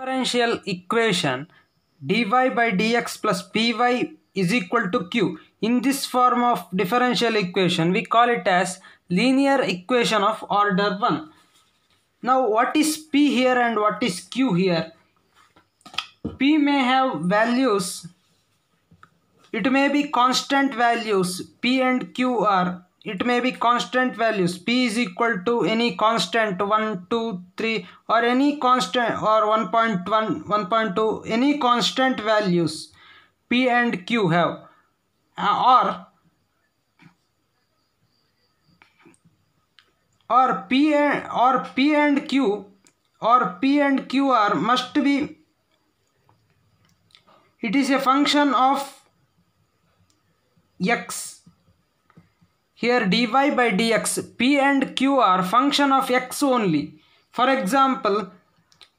Differential equation dy by dx plus py is equal to q. In this form of differential equation, we call it as linear equation of order 1. Now what is p here and what is q here? p may have values, it may be constant values, p and q are it may be constant values p is equal to any constant 1 2 3 or any constant or 1.1 1.2 any constant values p and q have uh, or or p and, or p and q or p and q are must be it is a function of x here dy by dx, p and q are function of x only. For example,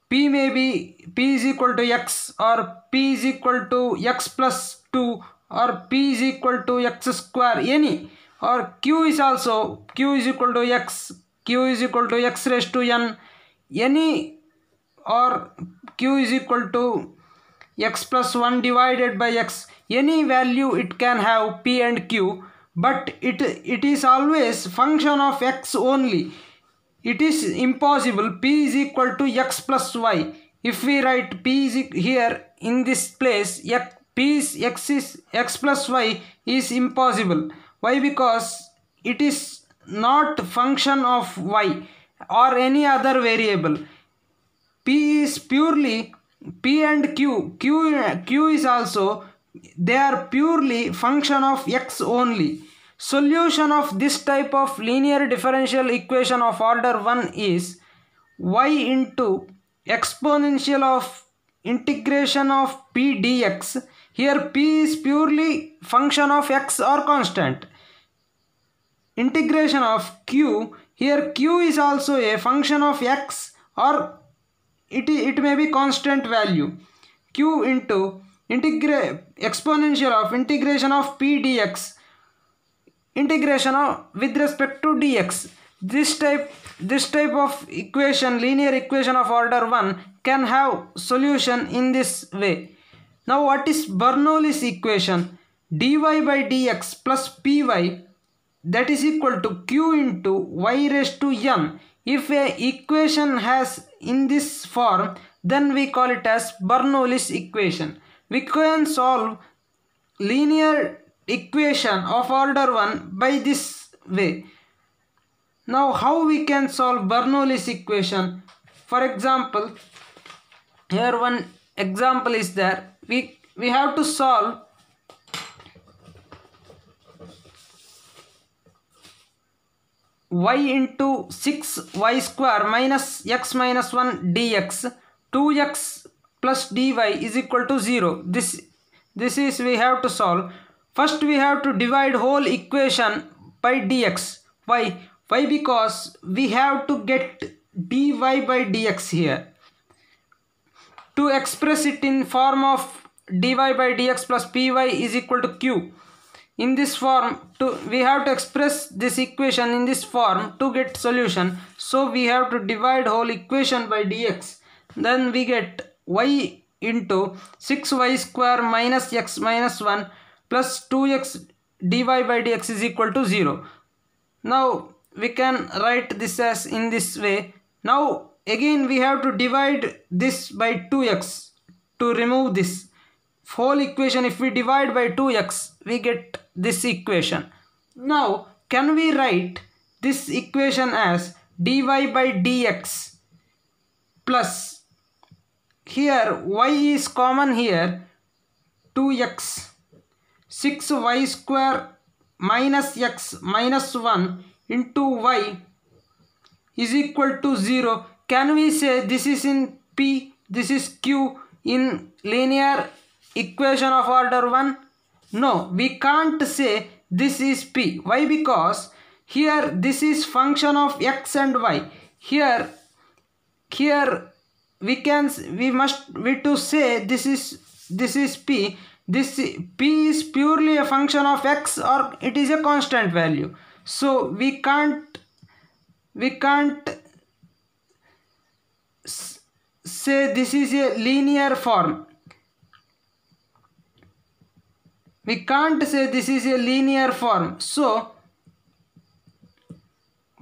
p may be p is equal to x or p is equal to x plus 2 or p is equal to x square any or q is also q is equal to x q is equal to x raised to n any or q is equal to x plus 1 divided by x any value it can have p and q but it, it is always function of x only. It is impossible p is equal to x plus y. If we write p is here in this place, x, p is x is x plus y is impossible. Why? Because it is not function of y or any other variable. p is purely p and q. q, q is also they are purely function of x only Solution of this type of linear differential equation of order 1 is y into exponential of integration of p dx. Here p is purely function of x or constant. Integration of q. Here q is also a function of x or it, it may be constant value. q into integra exponential of integration of p dx integration of, with respect to dx. This type, this type of equation, linear equation of order 1 can have solution in this way. Now what is Bernoulli's equation? dy by dx plus py that is equal to q into y raised to n. If a equation has in this form, then we call it as Bernoulli's equation. We can solve linear equation of order 1 by this way. Now how we can solve Bernoulli's equation? For example, here one example is there. We, we have to solve y into 6y square minus x minus 1 dx 2x plus dy is equal to 0 this this is we have to solve First we have to divide whole equation by dx. Why? Why? Because we have to get dy by dx here. To express it in form of dy by dx plus py is equal to q. In this form, to, we have to express this equation in this form to get solution. So we have to divide whole equation by dx. Then we get y into 6y square minus x minus 1 plus 2x dy by dx is equal to 0. Now we can write this as in this way. Now again we have to divide this by 2x to remove this whole equation if we divide by 2x we get this equation. Now can we write this equation as dy by dx plus here y is common here 2x 6 y square minus x minus 1 into y is equal to 0 can we say this is in p this is q in linear equation of order 1 no we can't say this is p why because here this is function of x and y here here we can we must we to say this is this is p this p is purely a function of x or it is a constant value so we can't we can't say this is a linear form we can't say this is a linear form so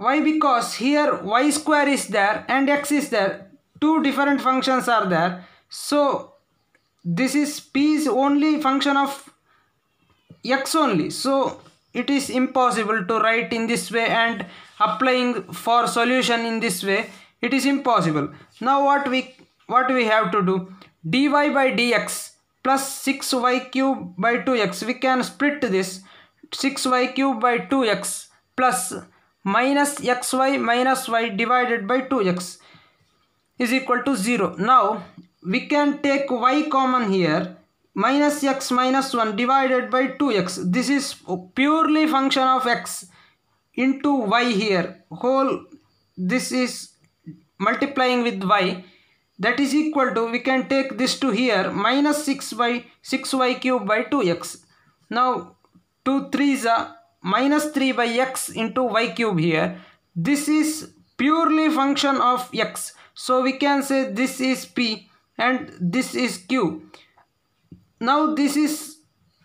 why because here y square is there and x is there two different functions are there so this is p is only function of x only so it is impossible to write in this way and applying for solution in this way it is impossible now what we what we have to do dy by dx plus 6y cube by 2x we can split this 6y cube by 2x plus minus xy minus y divided by 2x is equal to 0 now we can take y common here minus x minus 1 divided by 2x this is purely function of x into y here whole this is multiplying with y that is equal to we can take this to here minus 6 by 6y cube by 2x now 2 3 is a minus 3 by x into y cube here this is purely function of x so we can say this is p and this is q now this is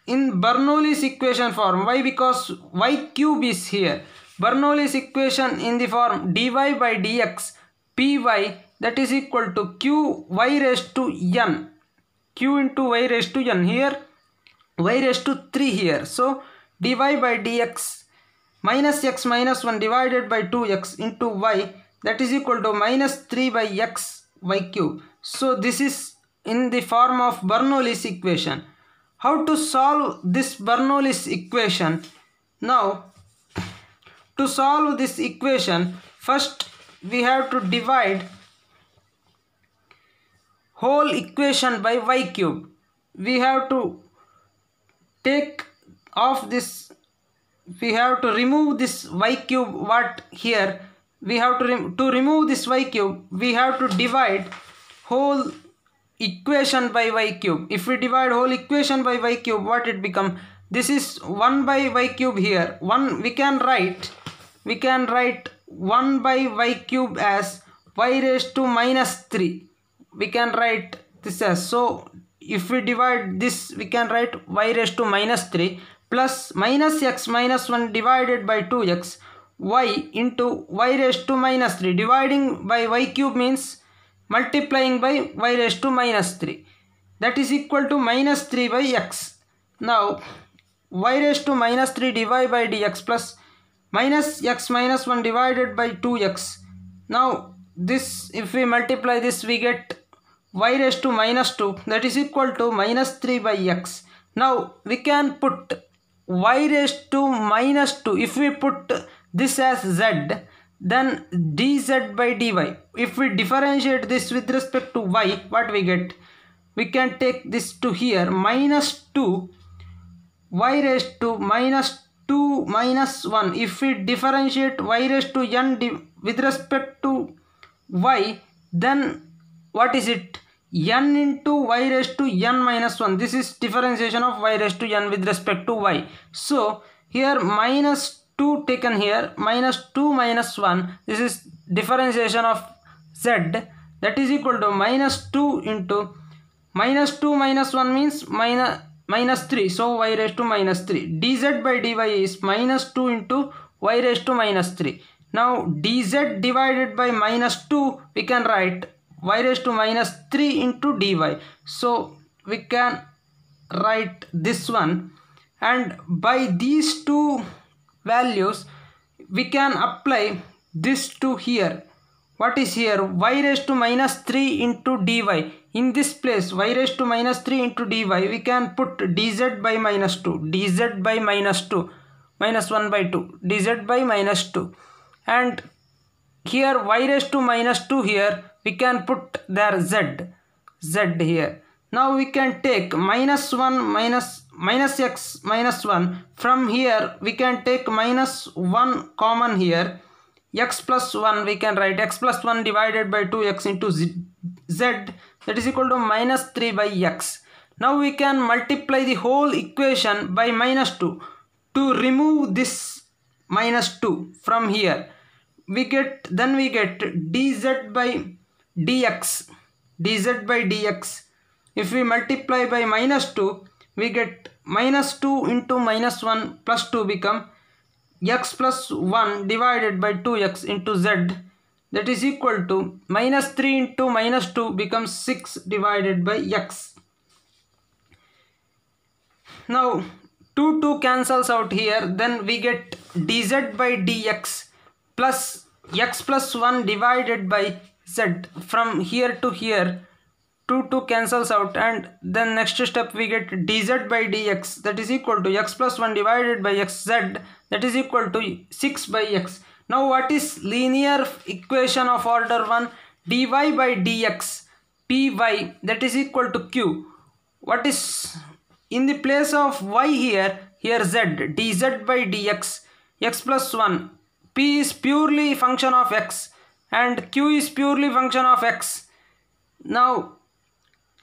in bernoulli's equation form why because y cube is here bernoulli's equation in the form dy by dx py that is equal to q y raised to n q into y raised to n here y raised to 3 here so dy by dx minus x minus 1 divided by 2x into y that is equal to minus 3 by x y cube so this is in the form of Bernoulli's equation. How to solve this Bernoulli's equation? Now, to solve this equation, first we have to divide whole equation by y cube. We have to take off this, we have to remove this y cube what here. We have to, to remove this y cube, we have to divide whole equation by y cube if we divide whole equation by y cube what it become this is 1 by y cube here 1 we can write we can write 1 by y cube as y raised to minus 3 we can write this as so if we divide this we can write y raised to minus 3 plus minus x minus 1 divided by 2x y into y raised to minus 3 dividing by y cube means multiplying by y raised to minus 3 that is equal to minus 3 by x. Now y raised to minus 3 divided by dx plus minus x minus 1 divided by 2x. Now this if we multiply this we get y raised to minus 2 that is equal to minus 3 by x. Now we can put y raised to minus 2 if we put this as z then dz by dy if we differentiate this with respect to y what we get we can take this to here minus 2 y raised to minus 2 minus 1 if we differentiate y raised to n with respect to y then what is it n into y raised to n minus 1 this is differentiation of y raised to n with respect to y so here minus 2 taken here minus 2 minus 1 this is differentiation of z that is equal to minus 2 into minus 2 minus 1 means minus minus 3 so y raised to minus 3 dz by dy is minus 2 into y raised to minus 3 now dz divided by minus 2 we can write y raised to minus 3 into dy so we can write this one and by these two values we can apply this to here what is here y raised to minus 3 into dy in this place y raised to minus 3 into dy we can put dz by minus 2 dz by minus 2 minus 1 by 2 dz by minus 2 and here y raised to minus 2 here we can put there z z here now we can take minus 1 minus minus x minus 1 from here we can take minus 1 common here x plus 1 we can write x plus 1 divided by 2x into z, z that is equal to minus 3 by x now we can multiply the whole equation by minus 2 to remove this minus 2 from here we get then we get dz by dx dz by dx if we multiply by minus 2 we get minus 2 into minus 1 plus 2 become x plus 1 divided by 2x into z that is equal to minus 3 into minus 2 becomes 6 divided by x. Now 2 2 cancels out here then we get dz by dx plus x plus 1 divided by z from here to here 2 2 cancels out and then next step we get dz by dx that is equal to x plus 1 divided by xz that is equal to 6 by x. Now what is linear equation of order 1 dy by dx py that is equal to q. What is in the place of y here here z dz by dx x plus 1 p is purely function of x and q is purely function of x. Now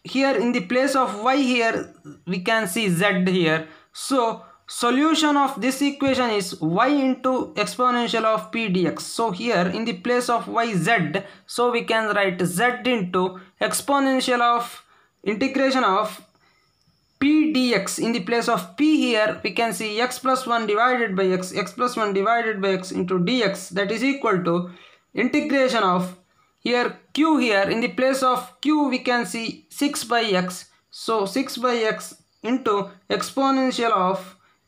here in the place of y here we can see z here so solution of this equation is y into exponential of p dx so here in the place of y z so we can write z into exponential of integration of p dx in the place of p here we can see x plus 1 divided by x x plus 1 divided by x into dx that is equal to integration of here q here in the place of q we can see 6 by x so 6 by x into exponential of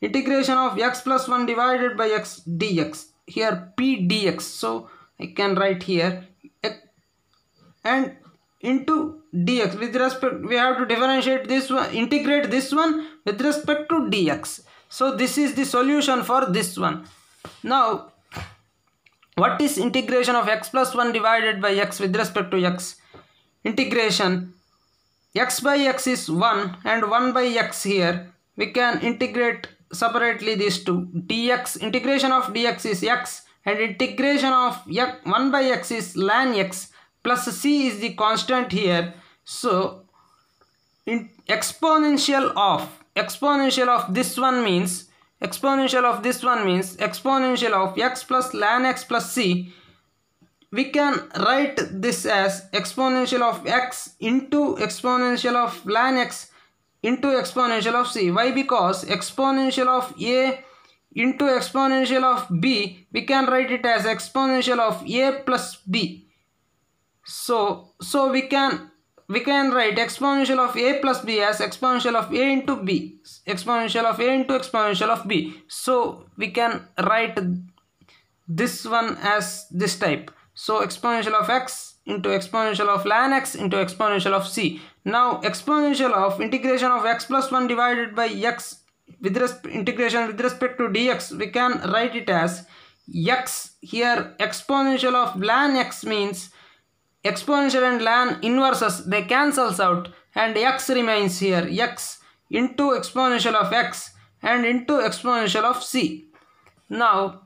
integration of x plus 1 divided by x dx here p dx so I can write here and into dx with respect we have to differentiate this one integrate this one with respect to dx so this is the solution for this one now what is integration of x plus 1 divided by x with respect to x integration x by x is 1 and 1 by x here we can integrate separately these two dx integration of dx is x and integration of 1 by x is ln x plus c is the constant here so in exponential of exponential of this one means Exponential of this one means exponential of x plus ln x plus c. We can write this as exponential of x into exponential of ln x into exponential of c. Why? Because exponential of a into exponential of b, we can write it as exponential of a plus b. So, so we can we can write exponential of a plus b as exponential of a into b exponential of a into exponential of b so we can write this one as this type so exponential of x into exponential of ln x into exponential of c now exponential of integration of x plus 1 divided by x with integration with respect to dx we can write it as x here exponential of ln x means exponential and lan inverses they cancels out and x remains here x into exponential of x and into exponential of c. Now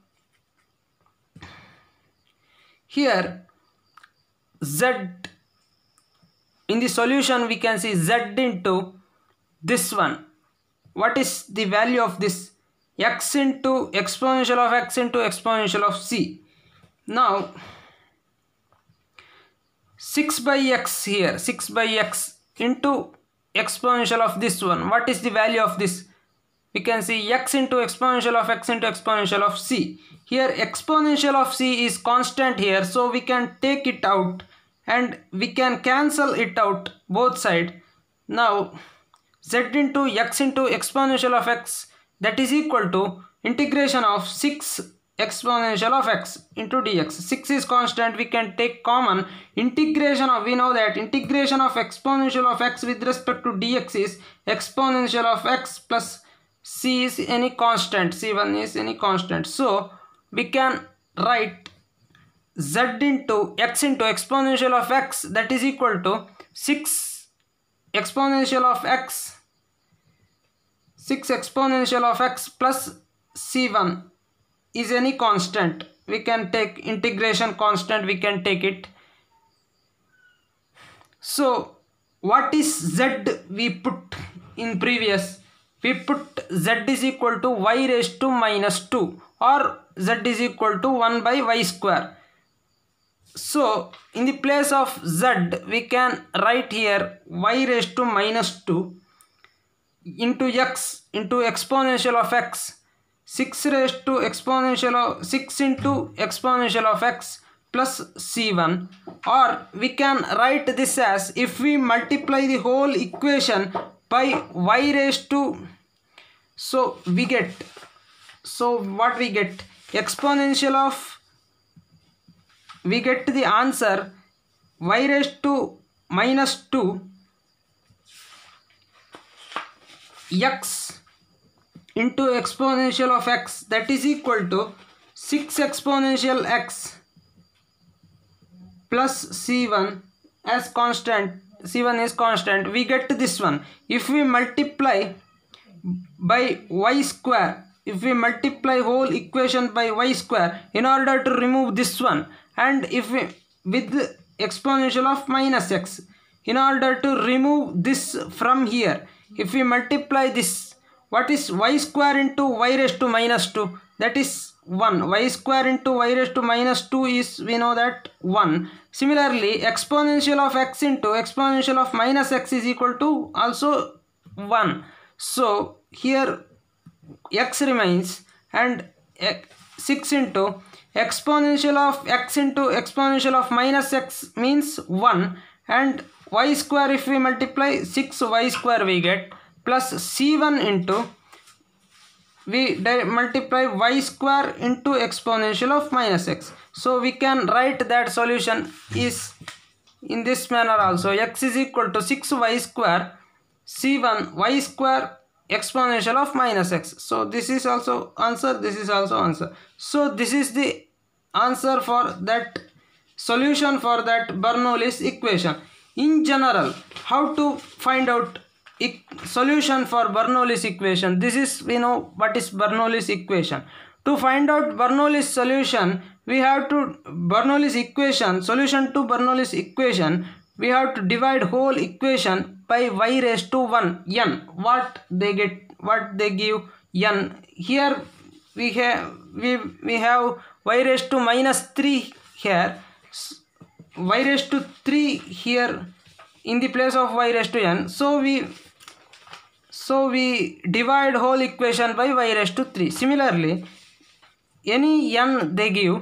here z in the solution we can see z into this one. What is the value of this x into exponential of x into exponential of c? Now 6 by x here 6 by x into exponential of this one what is the value of this we can see x into exponential of x into exponential of c here exponential of c is constant here so we can take it out and we can cancel it out both side now z into x into exponential of x that is equal to integration of 6 exponential of x into dx 6 is constant we can take common integration of we know that integration of exponential of x with respect to dx is exponential of x plus c is any constant c1 is any constant so we can write z into x into exponential of x that is equal to 6 exponential of x 6 exponential of x plus c1 is any constant we can take integration constant we can take it so what is z we put in previous we put z is equal to y raised to minus 2 or z is equal to 1 by y square so in the place of z we can write here y raised to minus 2 into x into exponential of x 6 raised to exponential of 6 into exponential of x plus c1 or we can write this as if we multiply the whole equation by y raised to so we get so what we get exponential of we get the answer y raised to minus 2 x into exponential of x that is equal to 6 exponential x plus c1 as constant c1 is constant we get this one if we multiply by y square if we multiply whole equation by y square in order to remove this one and if we with exponential of minus x in order to remove this from here if we multiply this what is y square into y raised to minus 2 that is 1 y square into y raised to minus 2 is we know that 1 similarly exponential of x into exponential of minus x is equal to also 1 so here x remains and 6 into exponential of x into exponential of minus x means 1 and y square if we multiply 6y square we get plus c1 into we multiply y square into exponential of minus x so we can write that solution is in this manner also x is equal to 6y square c1 y square exponential of minus x so this is also answer this is also answer so this is the answer for that solution for that bernoulli's equation in general how to find out solution for Bernoulli's equation. This is, we know what is Bernoulli's equation. To find out Bernoulli's solution, we have to, Bernoulli's equation, solution to Bernoulli's equation, we have to divide whole equation by y raised to 1, n. What they get, what they give n. Here we have, we, we have y raised to minus 3 here, y raised to 3 here in the place of y raised to n. So we so we divide whole equation by y raised to 3. Similarly, any n they give,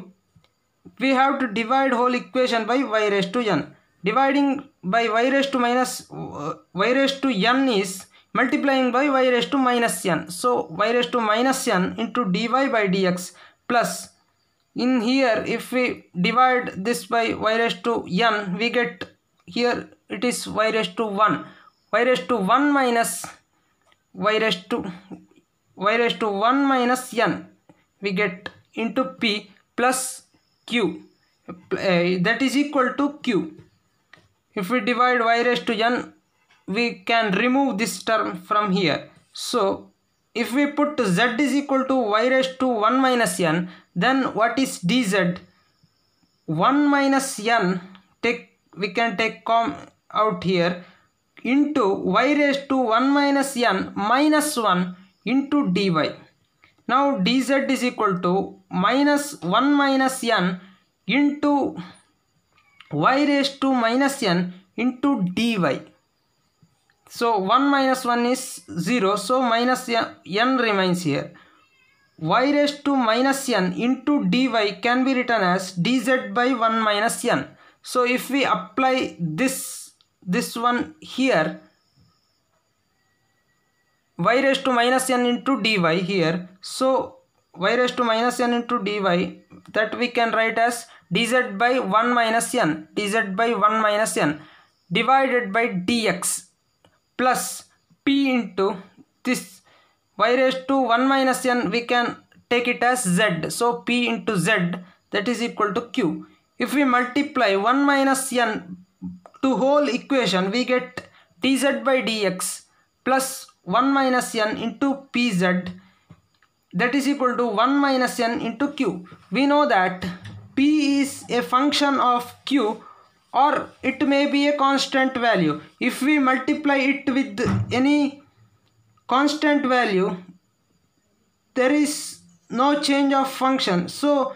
we have to divide whole equation by y raised to n. Dividing by y raised to minus uh, y raised to n is multiplying by y raised to minus n. So y raised to minus n into dy by dx plus in here if we divide this by y raised to n we get here it is y raised to 1 y raised to 1 minus y raised to y raised to 1 minus n we get into p plus q uh, that is equal to q if we divide y raised to n we can remove this term from here so if we put z is equal to y raised to 1 minus n then what is dz 1 minus n take we can take com out here into y raised to 1 minus n minus 1 into dy. Now dz is equal to minus 1 minus n into y raised to minus n into dy. So 1 minus 1 is 0 so minus n remains here y raised to minus n into dy can be written as dz by 1 minus n. So if we apply this this one here y raised to minus n into dy here. So y raised to minus n into dy that we can write as dz by 1 minus n dz by 1 minus n divided by dx plus p into this y raised to 1 minus n we can take it as z. So p into z that is equal to q. If we multiply 1 minus n to whole equation we get tz by dx plus 1 minus n into pz that is equal to 1 minus n into q. We know that p is a function of q or it may be a constant value. If we multiply it with any constant value, there is no change of function. So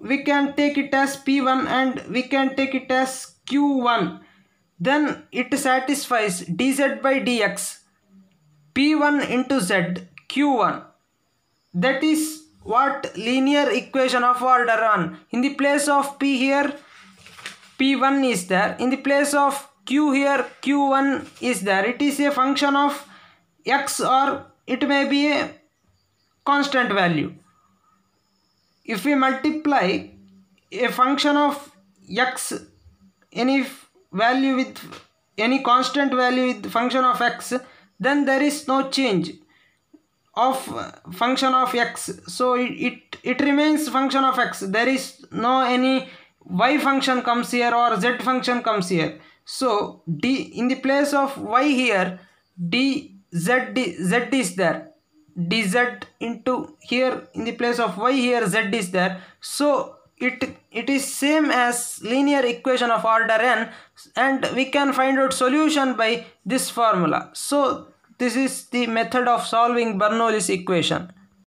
we can take it as p1 and we can take it as q1 then it satisfies dz by dx p1 into z q1 that is what linear equation of order 1 in the place of p here p1 is there in the place of q here q1 is there it is a function of x or it may be a constant value if we multiply a function of x any value with any constant value with function of x then there is no change of function of x so it, it it remains function of x there is no any y function comes here or z function comes here so d in the place of y here d z d z is there dz into here in the place of y here z is there so it it is same as linear equation of order n and we can find out solution by this formula so this is the method of solving bernoulli's equation